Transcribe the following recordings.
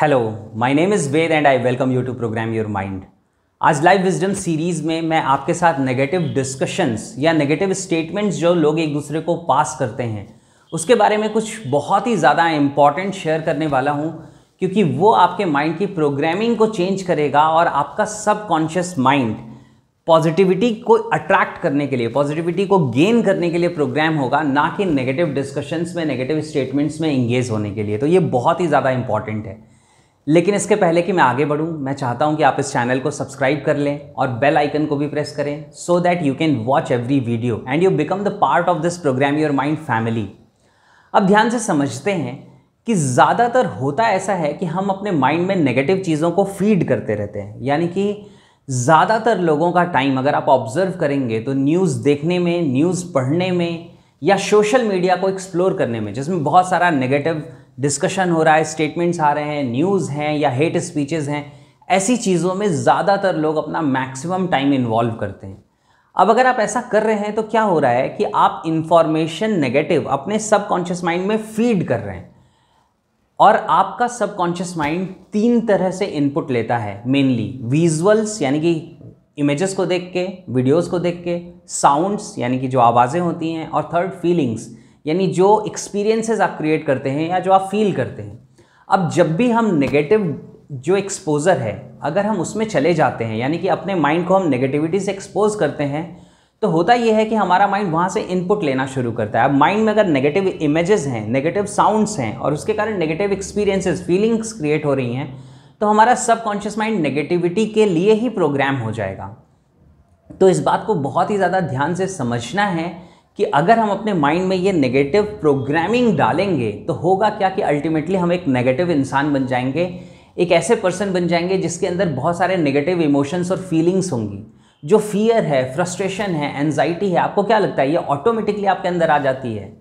Hello my name is Ved and I welcome you to program your mind आज live wisdom series में मैं आपके साथ नेगेटिव डिस्कशंस या नेगेटिव स्टेटमेंट्स जो लोग एक दूसरे को पास करते हैं उसके बारे में कुछ बहुत ही ज़्यादा इम्पॉर्टेंट शेयर करने वाला हूँ क्योंकि वो आपके माइंड की प्रोग्रामिंग को चेंज करेगा और आपका सबकॉन्शियस माइंड पॉजिटिविटी को अट्रैक्ट करने के लिए पॉजिटिविटी को गेन करने के लिए प्रोग्राम होगा ना कि नेगेटिव डिस्कशंस में नेगेटिव स्टेटमेंट्स में इंगेज होने के लिए तो ये बहुत ही ज़्यादा इंपॉर्टेंट है लेकिन इसके पहले कि मैं आगे बढ़ूँ मैं चाहता हूँ कि आप इस चैनल को सब्सक्राइब कर लें और बेल आइकन को भी प्रेस करें so that you can watch every video and you become the part of this program your mind family अब ध्यान से समझते हैं कि ज़्यादातर होता ऐसा है कि हम अपने माइंड में नेगेटिव चीज़ों को फीड करते रहते हैं यानी कि ज़्यादातर लोगों का टाइम अगर आप ऑब्ज़र्व करेंगे तो न्यूज़ देखने में न्यूज़ पढ़ने में या सोशल मीडिया को एक्सप्लोर करने में जिसमें बहुत सारा नेगेटिव डिस्कशन हो रहा है स्टेटमेंट्स आ रहे हैं न्यूज़ हैं या हेट स्पीचेस हैं ऐसी चीज़ों में ज़्यादातर लोग अपना मैक्सिमम टाइम इन्वॉल्व करते हैं अब अगर आप ऐसा कर रहे हैं तो क्या हो रहा है कि आप इन्फॉर्मेशन नेगेटिव अपने सबकॉन्शियस माइंड में फीड कर रहे हैं और आपका सबकॉन्शियस माइंड तीन तरह से इनपुट लेता है मेनली विजुअल्स यानी कि इमेजेस को देख के वीडियोस को देख के साउंड्स यानी कि जो आवाज़ें होती हैं और थर्ड फीलिंग्स यानी जो एक्सपीरियंसेस आप क्रिएट करते हैं या जो आप फील करते हैं अब जब भी हम नेगेटिव जो एक्सपोज़र है अगर हम उसमें चले जाते हैं यानी कि अपने माइंड को हम नेगेटिविटी से एक्सपोज करते हैं तो होता यह है कि हमारा माइंड वहाँ से इनपुट लेना शुरू करता है अब माइंड में अगर नेगेटिव इमेजेस हैं नेगेटिव साउंड्स हैं और उसके कारण नेगेटिव एक्सपीरियंसेस फीलिंग्स क्रिएट हो रही हैं तो हमारा सबकॉन्शियस माइंड नेगेटिविटी के लिए ही प्रोग्राम हो जाएगा तो इस बात को बहुत ही ज़्यादा ध्यान से समझना है कि अगर हम अपने माइंड में ये नेगेटिव प्रोग्रामिंग डालेंगे तो होगा क्या कि अल्टीमेटली हम एक नेगेटिव इंसान बन जाएंगे एक ऐसे पर्सन बन जाएंगे जिसके अंदर बहुत सारे नेगेटिव इमोशंस और फीलिंग्स होंगी जो फियर है फ्रस्ट्रेशन है एनजाइटी है आपको क्या लगता है ये ऑटोमेटिकली आपके अंदर आ जाती है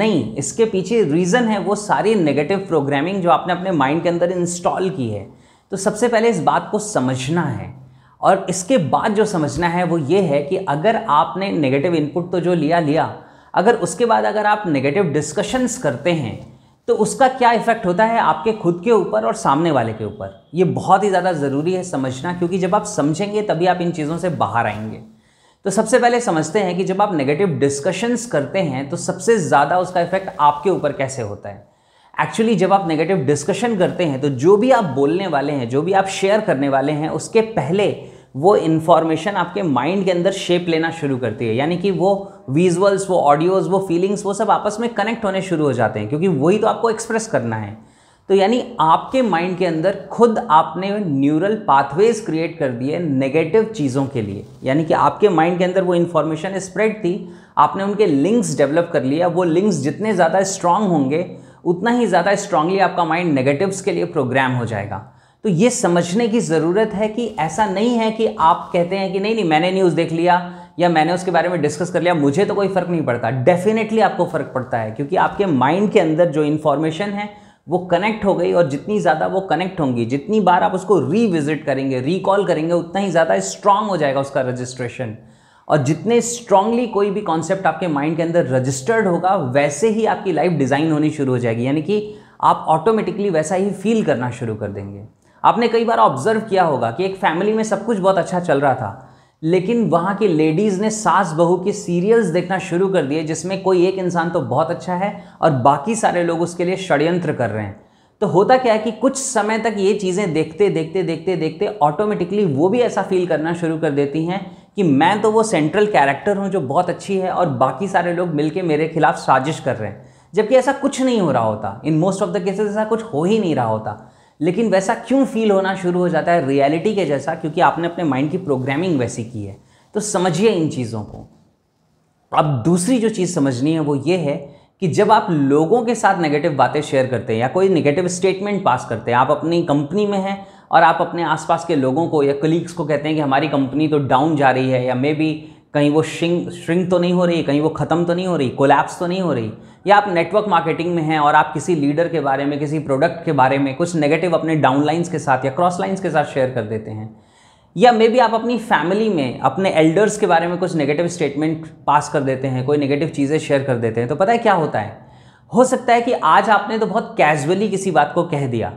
नहीं इसके पीछे रीज़न है वो सारी नेगेटिव प्रोग्रामिंग जो आपने अपने माइंड के अंदर इंस्टॉल की है तो सबसे पहले इस बात को समझना है और इसके बाद जो समझना है वो ये है कि अगर आपने नेगेटिव इनपुट तो जो लिया लिया अगर उसके बाद अगर आप नेगेटिव डिस्कशंस करते हैं तो उसका क्या इफ़ेक्ट होता है आपके खुद के ऊपर और सामने वाले के ऊपर ये बहुत ही ज़्यादा ज़रूरी है समझना क्योंकि जब आप समझेंगे तभी आप इन चीज़ों से बाहर आएंगे तो सबसे पहले समझते हैं कि जब आप नेगेटिव डिस्कशंस करते हैं तो सबसे ज़्यादा उसका इफ़ेक्ट आपके ऊपर कैसे होता है एक्चुअली जब आप नेगेटिव डिस्कशन करते हैं तो जो भी आप बोलने वाले हैं जो भी आप शेयर करने वाले हैं उसके पहले वो इन्फॉर्मेशन आपके माइंड के अंदर शेप लेना शुरू करती है यानी कि वो विजुअल्स वो ऑडियोज़ वो फीलिंग्स वो सब आपस में कनेक्ट होने शुरू हो जाते हैं क्योंकि वही तो आपको एक्सप्रेस करना है तो यानी आपके माइंड के अंदर खुद आपने न्यूरल पाथवेज क्रिएट कर दिए नेगेटिव चीज़ों के लिए यानी कि आपके माइंड के अंदर वो इन्फॉर्मेशन स्प्रेड थी आपने उनके लिंक्स डेवलप कर लिया वो लिंक्स जितने ज़्यादा स्ट्रांग होंगे उतना ही ज़्यादा स्ट्रांगली आपका माइंड नेगेटिव्स के लिए प्रोग्राम हो जाएगा तो ये समझने की ज़रूरत है कि ऐसा नहीं है कि आप कहते हैं कि नहीं नहीं मैंने न्यूज़ देख लिया या मैंने उसके बारे में डिस्कस कर लिया मुझे तो कोई फ़र्क नहीं पड़ता डेफिनेटली आपको फ़र्क पड़ता है क्योंकि आपके माइंड के अंदर जो इन्फॉर्मेशन है वो कनेक्ट हो गई और जितनी ज़्यादा वो कनेक्ट होंगी जितनी बार आप उसको रीविज़िट करेंगे रिकॉल करेंगे उतना ही ज़्यादा स्ट्रांग हो जाएगा उसका रजिस्ट्रेशन और जितने स्ट्रांगली कोई भी कॉन्सेप्ट आपके माइंड के अंदर रजिस्टर्ड होगा वैसे ही आपकी लाइफ डिज़ाइन होनी शुरू हो जाएगी यानी कि आप ऑटोमेटिकली वैसा ही फील करना शुरू कर देंगे आपने कई बार ऑब्जर्व किया होगा कि एक फैमिली में सब कुछ बहुत अच्छा चल रहा था लेकिन वहाँ की लेडीज़ ने सास बहू के सीरियल्स देखना शुरू कर दिए जिसमें कोई एक इंसान तो बहुत अच्छा है और बाकी सारे लोग उसके लिए षड्यंत्र कर रहे हैं तो होता क्या है कि कुछ समय तक ये चीज़ें देखते देखते देखते देखते ऑटोमेटिकली वो भी ऐसा फील करना शुरू कर देती हैं कि मैं तो वो सेंट्रल कैरेक्टर हूँ जो बहुत अच्छी है और बाकी सारे लोग मिलके मेरे खिलाफ साजिश कर रहे हैं जबकि ऐसा कुछ नहीं हो रहा होता in most of the cases ऐसा कुछ हो ही नहीं रहा होता लेकिन वैसा क्यों फील होना शुरू हो जाता है रियलिटी के जैसा क्योंकि आपने अपने माइंड की प्रोग्रामिंग वैसी की है तो समझिए इन चीज़ों को अब दूसरी जो चीज़ समझनी है वो ये है कि जब आप लोगों के साथ नेगेटिव बातें शेयर करते हैं या कोई नेगेटिव स्टेटमेंट पास करते हैं आप अपनी कंपनी में हैं और आप अपने आसपास के लोगों को या कलीग्स को कहते हैं कि हमारी कंपनी तो डाउन जा रही है या मे बी कहीं वो श्रिंग श्रिंक तो नहीं हो रही कहीं वो ख़त्म तो नहीं हो रही कोलैप्स तो नहीं हो रही या आप नेटवर्क मार्केटिंग में हैं और आप किसी लीडर के बारे में किसी प्रोडक्ट के बारे में कुछ नेगेटिव अपने डाउनलाइंस के साथ या क्रॉस लाइंस के साथ शेयर कर देते हैं या मे बी आप अपनी फैमिली में अपने एल्डर्स के बारे में कुछ नेगेटिव स्टेटमेंट पास कर देते हैं कोई नेगेटिव चीज़ें शेयर कर देते हैं तो पता है क्या होता है हो सकता है कि आज आपने तो बहुत कैजुअली किसी बात को कह दिया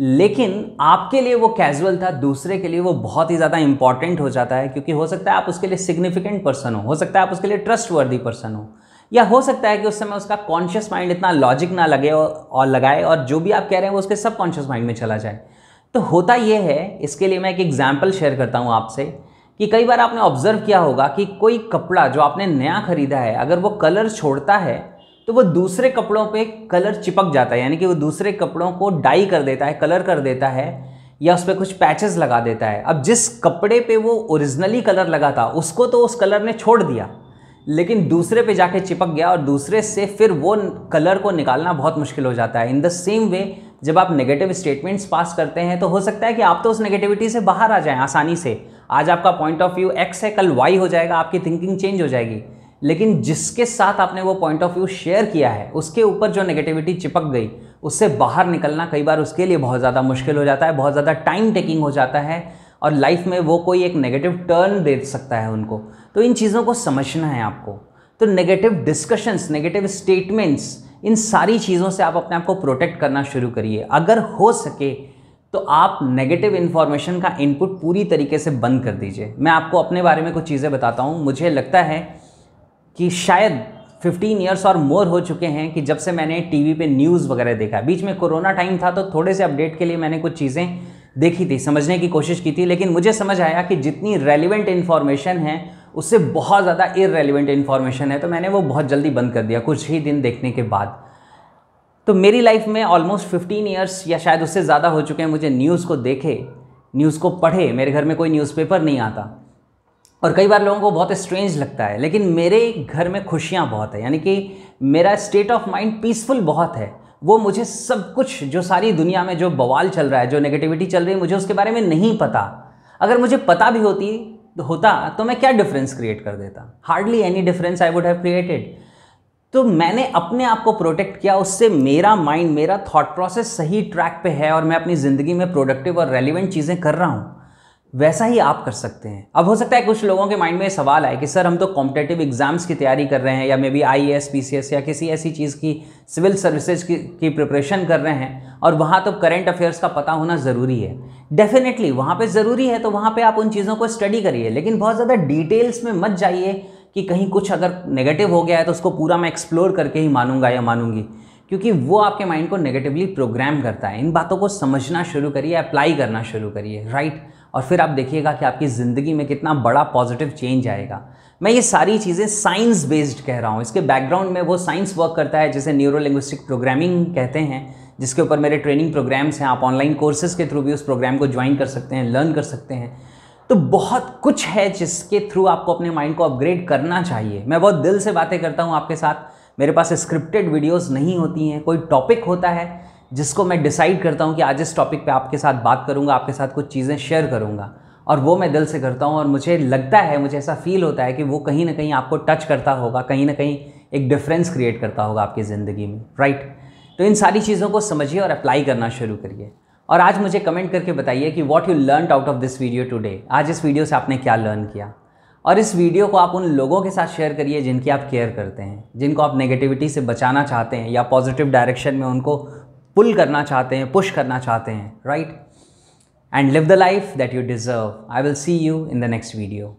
लेकिन आपके लिए वो कैजुअल था दूसरे के लिए वो बहुत ही ज़्यादा इंपॉर्टेंट हो जाता है क्योंकि हो सकता है आप उसके लिए सिग्निफिकेंट पर्सन हो हो सकता है आप उसके लिए ट्रस्ट वर्दी पर्सन हो या हो सकता है कि उस समय उसका कॉन्शियस माइंड इतना लॉजिक ना लगे और लगाए और जो भी आप कह रहे हैं वो उसके सब कॉन्शियस माइंड में चला जाए तो होता यह है इसके लिए मैं एक एग्जाम्पल शेयर करता हूँ आपसे कि कई बार आपने ऑब्जर्व किया होगा कि कोई कपड़ा जो आपने नया खरीदा है अगर वो कलर छोड़ता है तो वो दूसरे कपड़ों पे कलर चिपक जाता है यानी कि वो दूसरे कपड़ों को डाई कर देता है कलर कर देता है या उस पर कुछ पैचेस लगा देता है अब जिस कपड़े पे वो ओरिजिनली कलर लगा था उसको तो उस कलर ने छोड़ दिया लेकिन दूसरे पे जाके चिपक गया और दूसरे से फिर वो कलर को निकालना बहुत मुश्किल हो जाता है इन द सेम वे जब आप नेगेटिव स्टेटमेंट्स पास करते हैं तो हो सकता है कि आप तो उस नेगेटिविटी से बाहर आ जाएं आसानी से आज आपका पॉइंट ऑफ व्यू एक्स है कल वाई हो जाएगा आपकी थिंकिंग चेंज हो जाएगी लेकिन जिसके साथ आपने वो पॉइंट ऑफ व्यू शेयर किया है उसके ऊपर जो नेगेटिविटी चिपक गई उससे बाहर निकलना कई बार उसके लिए बहुत ज़्यादा मुश्किल हो जाता है बहुत ज़्यादा टाइम टेकिंग हो जाता है और लाइफ में वो कोई एक नेगेटिव टर्न दे सकता है उनको तो इन चीज़ों को समझना है आपको तो नेगेटिव डिस्कशंस नेगेटिव स्टेटमेंट्स इन सारी चीज़ों से आप अपने आप को प्रोटेक्ट करना शुरू करिए अगर हो सके तो आप नेगेटिव इन्फॉर्मेशन का इनपुट पूरी तरीके से बंद कर दीजिए मैं आपको अपने बारे में कुछ चीज़ें बताता हूँ मुझे लगता है कि शायद 15 ईयर्स और मोर हो चुके हैं कि जब से मैंने टीवी पे न्यूज़ वगैरह देखा बीच में कोरोना टाइम था तो थोड़े से अपडेट के लिए मैंने कुछ चीज़ें देखी थी समझने की कोशिश की थी लेकिन मुझे समझ आया कि जितनी रेलिवेंट इन्फॉर्मेशन है उससे बहुत ज़्यादा इरेलीवेंट इन्फॉर्मेशन है तो मैंने वो बहुत जल्दी बंद कर दिया कुछ ही दिन देखने के बाद तो मेरी लाइफ में ऑलमोस्ट फिफ्टीन ईयर्स या शायद उससे ज़्यादा हो चुके हैं मुझे न्यूज़ को देखे न्यूज़ को पढ़े मेरे घर में कोई न्यूज़पेपर नहीं आता और कई बार लोगों को बहुत स्ट्रेंज लगता है लेकिन मेरे घर में खुशियाँ बहुत है यानी कि मेरा स्टेट ऑफ माइंड पीसफुल बहुत है वो मुझे सब कुछ जो सारी दुनिया में जो बवाल चल रहा है जो नेगेटिविटी चल रही है मुझे उसके बारे में नहीं पता अगर मुझे पता भी होती होता तो मैं क्या डिफरेंस क्रिएट कर देता hardly any difference I would have created तो मैंने अपने आप को प्रोटेक्ट किया उससे मेरा माइंड मेरा थॉट प्रोसेस सही ट्रैक पे है और मैं अपनी ज़िंदगी में प्रोडक्टिव और रेलिवेंट चीज़ें कर रहा हूँ वैसा ही आप कर सकते हैं अब हो सकता है कुछ लोगों के माइंड में सवाल आए कि सर हम तो कॉम्पिटेटिव एग्जाम्स की तैयारी कर रहे हैं या maybe I S P C S या किसी ऐसी चीज़ की सिविल सर्विसेज की, की प्रिपरेशन कर रहे हैं और वहाँ तो करंट अफेयर्स का पता होना ज़रूरी है डेफिनेटली वहाँ पे ज़रूरी है तो वहाँ पर आप उन चीज़ों को स्टडी करिए लेकिन बहुत ज़्यादा डिटेल्स में मत जाइए कि कहीं कुछ अगर नेगेटिव हो गया है तो उसको पूरा मैं एक्सप्लोर करके ही मानूंगा या मानूंगी क्योंकि वो आपके माइंड को नेगेटिवली प्रोग्राम करता है इन बातों को समझना शुरू करिए अप्लाई करना शुरू करिए राइट right? और फिर आप देखिएगा कि आपकी ज़िंदगी में कितना बड़ा पॉजिटिव चेंज आएगा मैं ये सारी चीज़ें साइंस बेस्ड कह रहा हूँ इसके बैकग्राउंड में वो साइंस वर्क करता है जिसे न्यूरो लिंग्विस्टिक प्रोग्रामिंग कहते हैं जिसके ऊपर मेरे ट्रेनिंग प्रोग्राम्स हैं आप ऑनलाइन कोर्सेज के थ्रू भी उस प्रोग्राम को ज्वाइन कर सकते हैं लर्न कर सकते हैं तो बहुत कुछ है जिसके थ्रू आपको अपने माइंड को अपग्रेड करना चाहिए मैं बहुत दिल से बातें करता हूँ आपके साथ मेरे पास स्क्रिप्टेड वीडियोस नहीं होती हैं कोई टॉपिक होता है जिसको मैं डिसाइड करता हूँ कि आज इस टॉपिक पे आपके साथ बात करूँगा आपके साथ कुछ चीज़ें शेयर करूँगा और वो मैं दिल से करता हूँ और मुझे लगता है मुझे ऐसा फील होता है कि वो कहीं ना कहीं आपको टच करता होगा कहीं ना कहीं एक डिफरेंस क्रिएट करता होगा आपकी ज़िंदगी में राइट तो इन सारी चीज़ों को समझिए और अप्लाई करना शुरू करिए और आज मुझे कमेंट करके बताइए कि what you learn out of this video today आज इस वीडियो से आपने क्या लर्न किया और इस वीडियो को आप उन लोगों के साथ शेयर करिए जिनकी आप केयर करते हैं जिनको आप नेगेटिविटी से बचाना चाहते हैं या पॉजिटिव डायरेक्शन में उनको पुल करना चाहते हैं पुश करना चाहते हैं right and live the life that you deserve I will see you in the next video